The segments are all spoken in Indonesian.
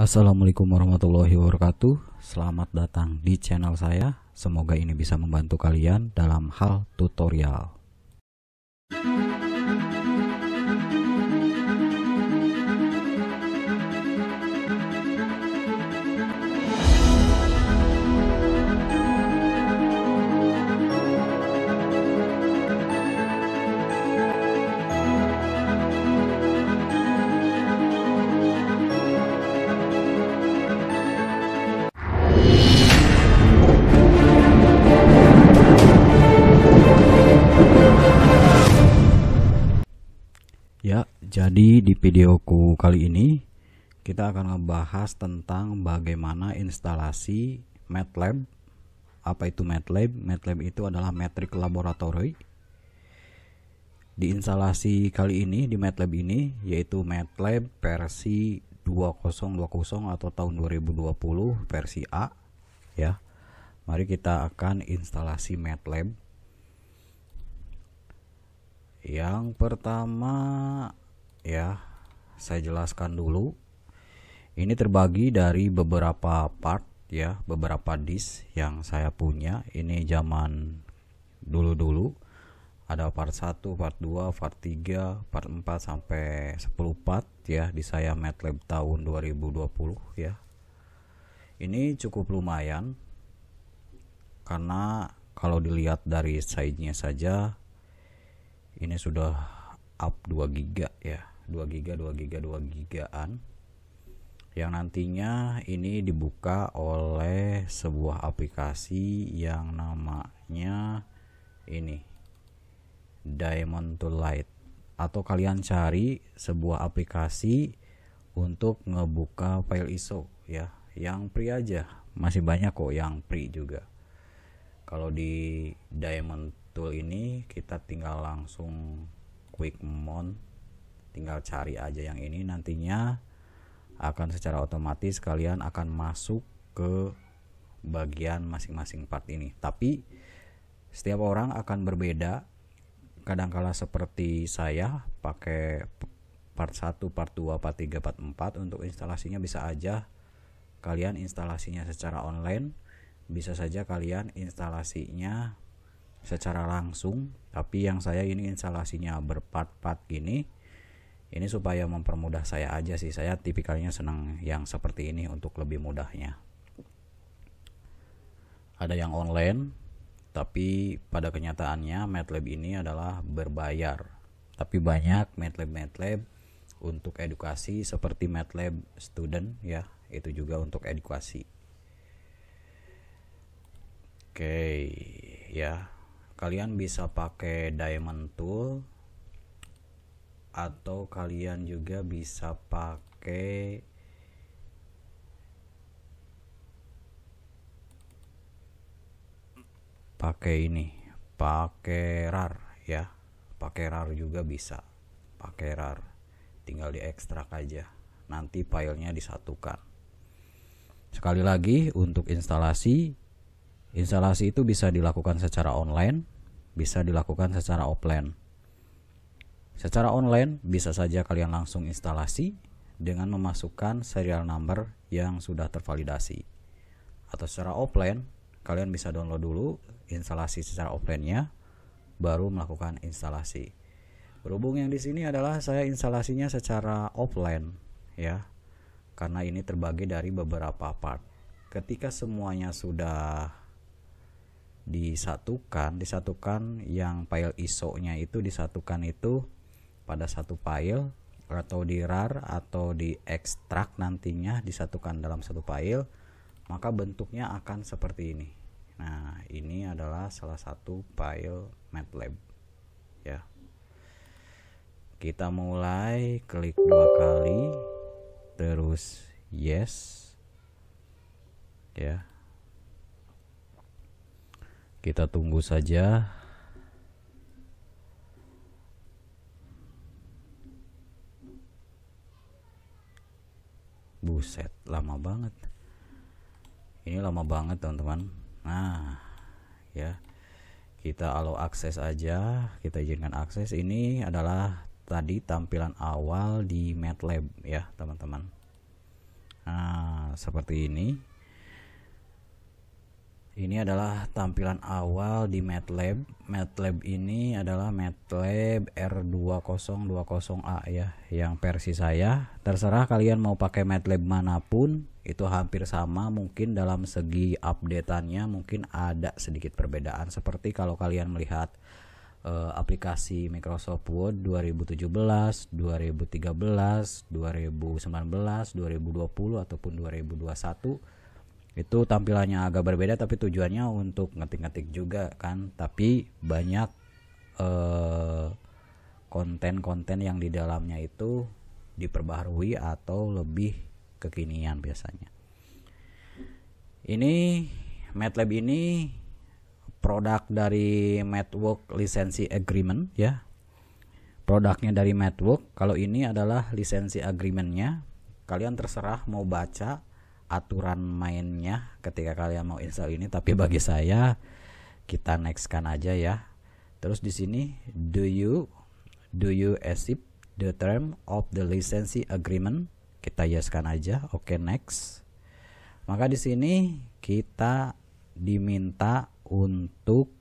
Assalamualaikum warahmatullahi wabarakatuh Selamat datang di channel saya Semoga ini bisa membantu kalian dalam hal tutorial Jadi di videoku kali ini kita akan membahas tentang bagaimana instalasi MATLAB. Apa itu MATLAB? MATLAB itu adalah metrik laboratory. Di instalasi kali ini di MATLAB ini yaitu MATLAB versi 2020 atau tahun 2020 versi A ya. Mari kita akan instalasi MATLAB yang pertama ya saya jelaskan dulu ini terbagi dari beberapa part ya beberapa disk yang saya punya ini zaman dulu-dulu ada part 1, part 2, part 3, part 4 sampai 10 part ya di saya MATLAB tahun 2020 ya. Ini cukup lumayan karena kalau dilihat dari size-nya saja ini sudah up 2 giga ya 2 giga 2 giga 2 gigaan yang nantinya ini dibuka oleh sebuah aplikasi yang namanya ini Diamond to Light atau kalian cari sebuah aplikasi untuk ngebuka file ISO ya yang free aja masih banyak kok yang free juga kalau di Diamond Tool ini kita tinggal langsung quick mount tinggal cari aja yang ini nantinya akan secara otomatis kalian akan masuk ke bagian masing-masing part ini tapi setiap orang akan berbeda kadangkala seperti saya pakai part 1, part 2, part 3, part 4 untuk instalasinya bisa aja kalian instalasinya secara online bisa saja kalian instalasinya secara langsung tapi yang saya ini instalasinya berpart-part gini ini supaya mempermudah saya aja sih saya tipikalnya senang yang seperti ini untuk lebih mudahnya ada yang online tapi pada kenyataannya MATLAB ini adalah berbayar tapi banyak MATLAB-MATLAB untuk edukasi seperti MATLAB student ya itu juga untuk edukasi oke okay, ya kalian bisa pakai diamond tool atau kalian juga bisa pakai pakai ini pakai rar ya pakai rar juga bisa pakai rar tinggal di ekstrak aja nanti filenya disatukan sekali lagi untuk instalasi Instalasi itu bisa dilakukan secara online, bisa dilakukan secara offline. Secara online bisa saja kalian langsung instalasi dengan memasukkan serial number yang sudah tervalidasi. Atau secara offline, kalian bisa download dulu instalasi secara offline-nya baru melakukan instalasi. Berhubung yang di sini adalah saya instalasinya secara offline ya. Karena ini terbagi dari beberapa part. Ketika semuanya sudah disatukan disatukan yang file ISO-nya itu disatukan itu pada satu file atau di rar atau di ekstrak nantinya disatukan dalam satu file maka bentuknya akan seperti ini nah ini adalah salah satu file MATLAB ya kita mulai klik dua kali terus yes ya kita tunggu saja buset lama banget ini lama banget teman-teman nah ya kita allow akses aja kita izinkan akses ini adalah tadi tampilan awal di MATLAB ya teman-teman nah seperti ini ini adalah tampilan awal di MATLAB. MATLAB ini adalah MATLAB R2020A ya, yang versi saya. Terserah kalian mau pakai MATLAB manapun, itu hampir sama. Mungkin dalam segi updateannya mungkin ada sedikit perbedaan. Seperti kalau kalian melihat eh, aplikasi Microsoft Word 2017, 2013, 2019, 2020 ataupun 2021 itu tampilannya agak berbeda tapi tujuannya untuk ngetik-ngetik juga kan tapi banyak eh, konten-konten uh, yang di dalamnya itu diperbaharui atau lebih kekinian biasanya ini MATLAB ini produk dari Network lisensi agreement ya produknya dari Network kalau ini adalah lisensi agreementnya kalian terserah mau baca aturan mainnya ketika kalian mau install ini tapi bagi saya kita nextkan aja ya terus di sini do you do you accept the term of the license agreement kita yeskan aja oke okay, next maka di sini kita diminta untuk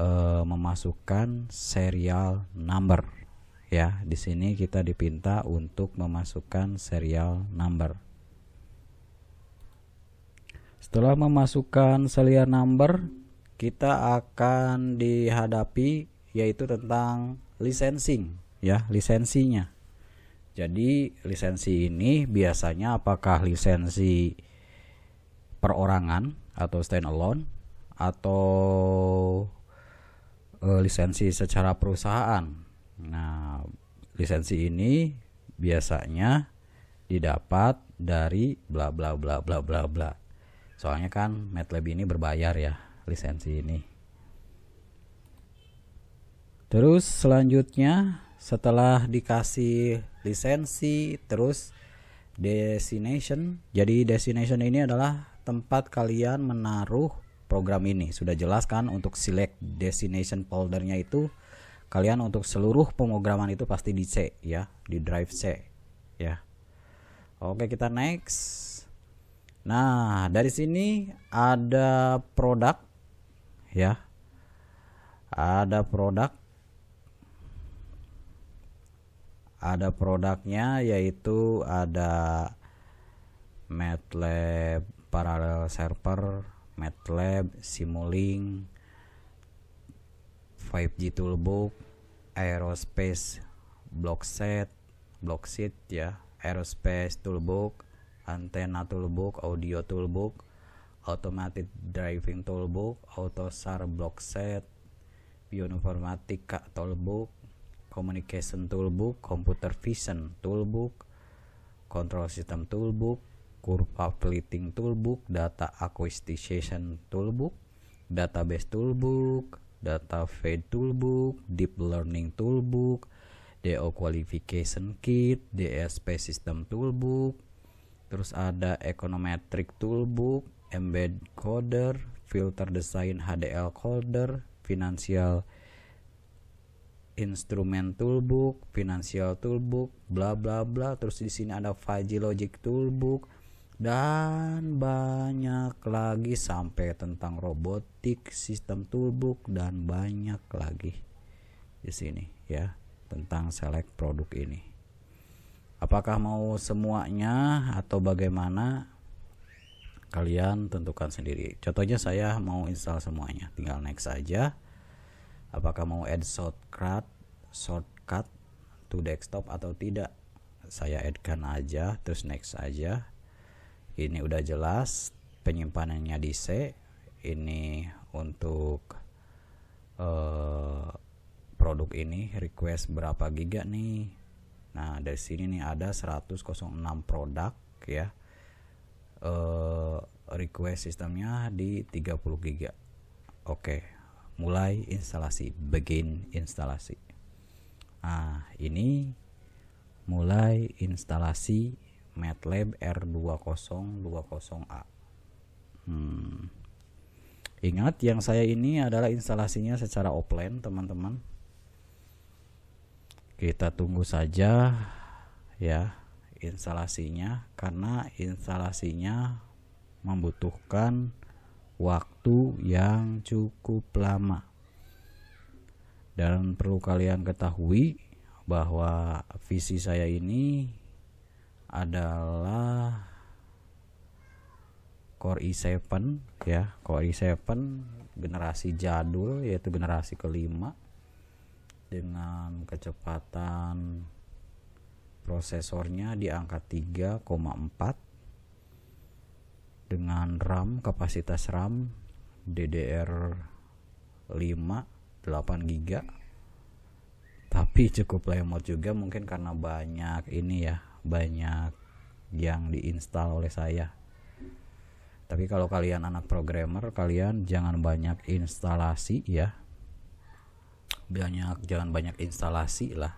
uh, memasukkan serial number ya di sini kita dipinta untuk memasukkan serial number setelah memasukkan selian number, kita akan dihadapi yaitu tentang licensing ya, lisensinya. Jadi lisensi ini biasanya apakah lisensi perorangan atau stand alone atau e, lisensi secara perusahaan. Nah, lisensi ini biasanya didapat dari bla bla bla bla bla bla soalnya kan MATLAB ini berbayar ya lisensi ini terus selanjutnya setelah dikasih lisensi terus destination jadi destination ini adalah tempat kalian menaruh program ini sudah jelaskan untuk select destination foldernya itu kalian untuk seluruh pemrograman itu pasti di C ya di drive C ya oke kita next Nah, dari sini ada produk ya. Ada produk. Ada produknya yaitu ada MATLAB parallel server, MATLAB, Simulink, 5G Toolbook, Aerospace Blockset, Blockset ya, Aerospace Toolbook, antena toolbook, audio toolbook, automatic driving toolbook, SAR block set, bioinformatika toolbook, communication toolbook, computer vision toolbook, control system toolbook, kurva plating toolbook, data acquisition toolbook, database toolbook, data feed toolbook, deep learning toolbook, DO qualification kit, DSP system toolbook, terus ada econometric toolbook embed coder filter design HDL coder financial instrument toolbook, financial toolbook, bla bla bla. Terus di sini ada Fuzzy Logic toolbook dan banyak lagi sampai tentang robotik, sistem toolbook dan banyak lagi di sini ya tentang select produk ini apakah mau semuanya atau bagaimana kalian tentukan sendiri contohnya saya mau install semuanya tinggal next saja apakah mau add shortcut shortcut to desktop atau tidak saya addkan aja terus next aja ini udah jelas penyimpanannya di C ini untuk uh, produk ini request berapa giga nih Nah, dari sini nih ada 106 produk ya. Uh, request sistemnya di 30 GB. Oke, okay. mulai instalasi, begin instalasi. Nah, ini mulai instalasi MATLAB R2020A. Hmm. Ingat yang saya ini adalah instalasinya secara offline, teman-teman kita tunggu saja ya instalasinya karena instalasinya membutuhkan waktu yang cukup lama dan perlu kalian ketahui bahwa visi saya ini adalah Core i7 ya Core i7 generasi jadul yaitu generasi kelima dengan kecepatan prosesornya di angka 3,4 dengan RAM kapasitas RAM DDR5 8 GB tapi cukup lemot juga mungkin karena banyak ini ya banyak yang diinstal oleh saya tapi kalau kalian anak programmer kalian jangan banyak instalasi ya banyak jangan banyak instalasi lah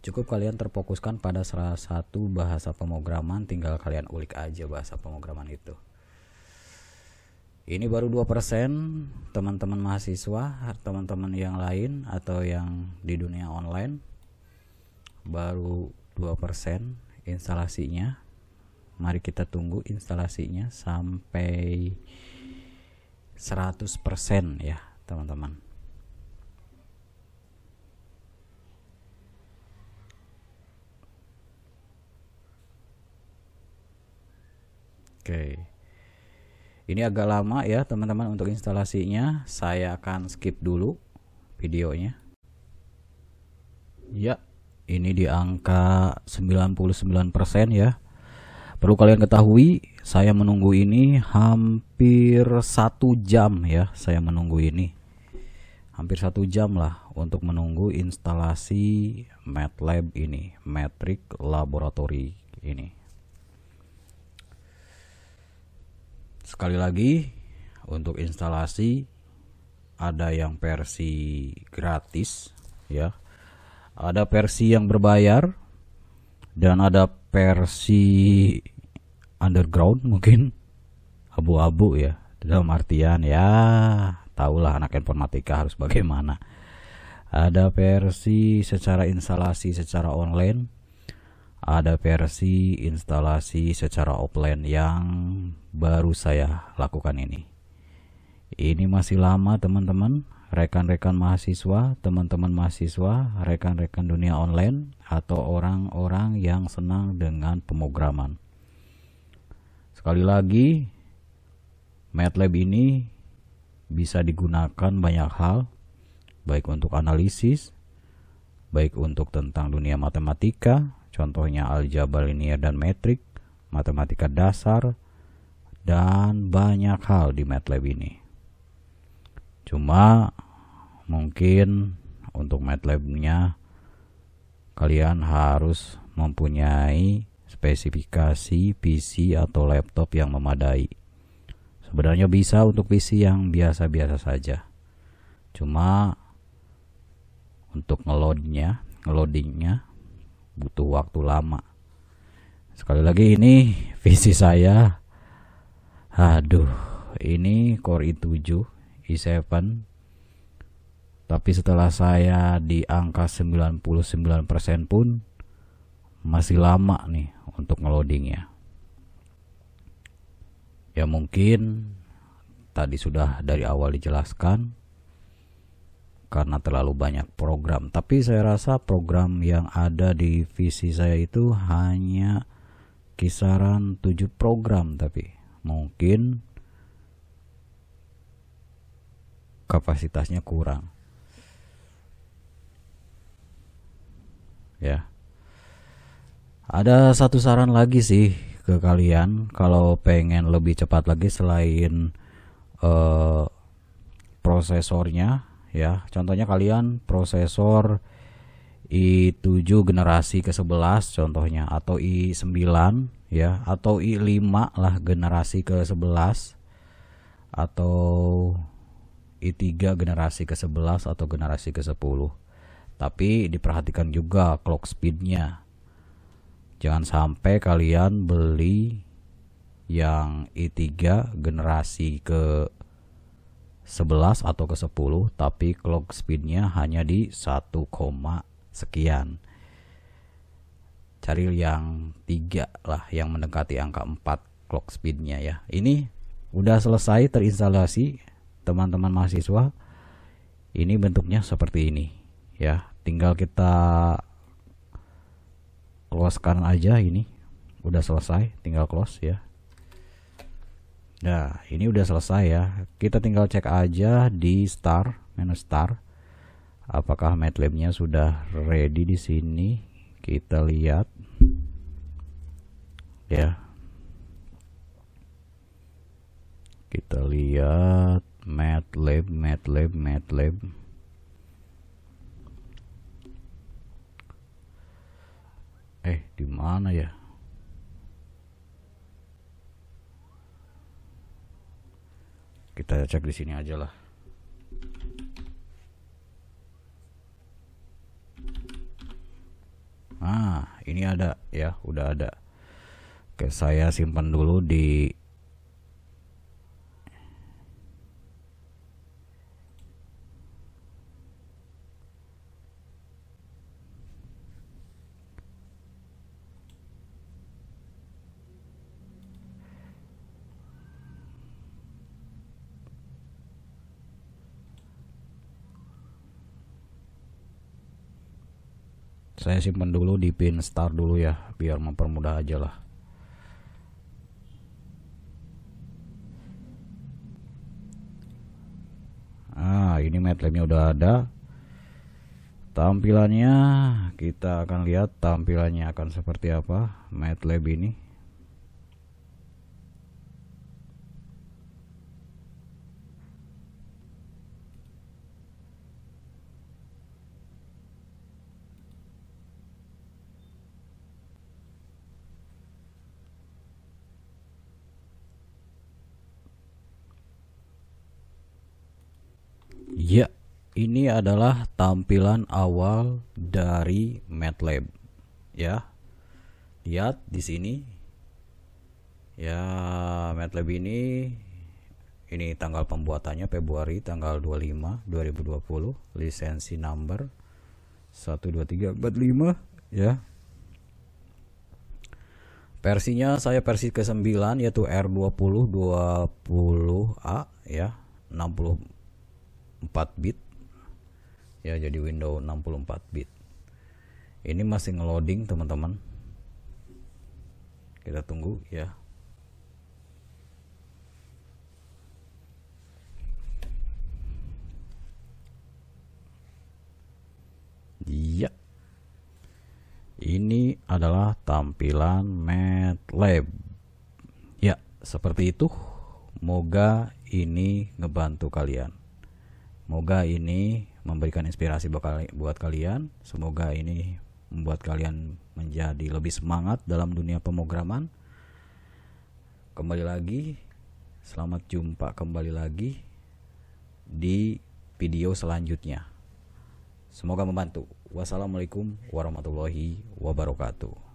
cukup kalian terfokuskan pada salah satu bahasa pemrograman tinggal kalian ulik aja bahasa pemrograman itu ini baru 2% teman-teman mahasiswa teman-teman yang lain atau yang di dunia online baru 2% instalasinya mari kita tunggu instalasinya sampai 100% ya teman-teman Oke. Ini agak lama ya teman-teman untuk instalasinya. Saya akan skip dulu videonya. Ya, ini di angka 99% ya. Perlu kalian ketahui, saya menunggu ini hampir satu jam ya. Saya menunggu ini hampir satu jam lah untuk menunggu instalasi MATLAB ini, Matrix Laboratory ini. sekali lagi untuk instalasi ada yang versi gratis ya ada versi yang berbayar dan ada versi underground mungkin abu-abu ya dalam artian ya tahulah anak informatika harus bagaimana ada versi secara instalasi secara online ada versi instalasi secara offline yang baru saya lakukan ini. Ini masih lama teman-teman, rekan-rekan mahasiswa, teman-teman mahasiswa, rekan-rekan dunia online, atau orang-orang yang senang dengan pemrograman. Sekali lagi, MATLAB ini bisa digunakan banyak hal, baik untuk analisis, baik untuk tentang dunia matematika, contohnya aljabar linear dan metrik, matematika dasar, dan banyak hal di MATLAB ini. Cuma mungkin untuk MATLABnya kalian harus mempunyai spesifikasi PC atau laptop yang memadai. Sebenarnya bisa untuk PC yang biasa-biasa saja. Cuma untuk ngeloadnya, ngeloadingnya butuh waktu lama. Sekali lagi ini visi saya. Aduh, ini Core i7, i7. Tapi setelah saya di angka 99% pun masih lama nih untuk ngeloadingnya. Ya mungkin tadi sudah dari awal dijelaskan karena terlalu banyak program. Tapi saya rasa program yang ada di visi saya itu hanya kisaran 7 program tapi mungkin kapasitasnya kurang. Ya. Ada satu saran lagi sih ke kalian kalau pengen lebih cepat lagi selain uh, prosesornya ya. Contohnya kalian prosesor i7 generasi ke-11 contohnya atau i9 ya atau i5 lah generasi ke-11 atau i3 generasi ke-11 atau generasi ke-10 tapi diperhatikan juga clock speednya jangan sampai kalian beli yang i3 generasi ke 11 atau ke 10 tapi clock speednya hanya di 1, sekian cari yang 3 lah yang mendekati angka 4 clock speednya ya ini udah selesai terinstalasi teman-teman mahasiswa ini bentuknya seperti ini ya tinggal kita close kan aja ini udah selesai tinggal close ya Nah, ini udah selesai ya. Kita tinggal cek aja di star menu star apakah matlabnya sudah ready di sini. Kita lihat. Ya. Kita lihat matlab matlab matlab. Eh, di mana ya? kita cek di sini aja lah ah ini ada ya udah ada oke saya simpan dulu di saya simpan dulu di pin start dulu ya biar mempermudah aja lah Nah, ini matlabnya udah ada. Tampilannya kita akan lihat tampilannya akan seperti apa matlab ini. Ya, ini adalah tampilan awal dari MATLAB. Ya. Lihat di sini. Ya, MATLAB ini ini tanggal pembuatannya Februari tanggal 25 2020, lisensi number 12345 ya. Versinya saya versi ke-9 yaitu R20 20A ya, 60 64 bit ya jadi window 64 bit ini masih ngeloading teman-teman kita tunggu ya Iya. Ini adalah tampilan MATLAB. Ya, seperti itu. Moga ini ngebantu kalian. Semoga ini memberikan inspirasi buat kalian. Semoga ini membuat kalian menjadi lebih semangat dalam dunia pemrograman. Kembali lagi, selamat jumpa kembali lagi di video selanjutnya. Semoga membantu. Wassalamualaikum warahmatullahi wabarakatuh.